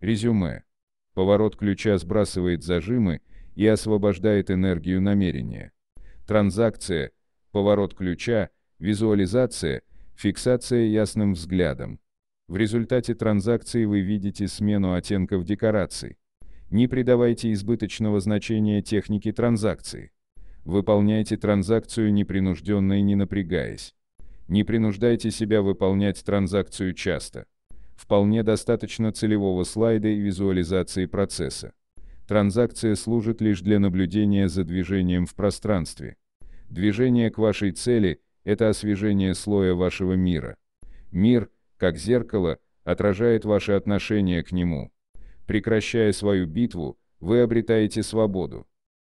Резюме. Поворот ключа сбрасывает зажимы и освобождает энергию намерения. Транзакция, поворот ключа, визуализация, фиксация ясным взглядом. В результате транзакции вы видите смену оттенков декораций. Не придавайте избыточного значения технике транзакции. Выполняйте транзакцию непринужденно и не напрягаясь. Не принуждайте себя выполнять транзакцию часто. Вполне достаточно целевого слайда и визуализации процесса. Транзакция служит лишь для наблюдения за движением в пространстве. Движение к вашей цели – это освежение слоя вашего мира. Мир, как зеркало, отражает ваше отношение к нему. Прекращая свою битву, вы обретаете свободу.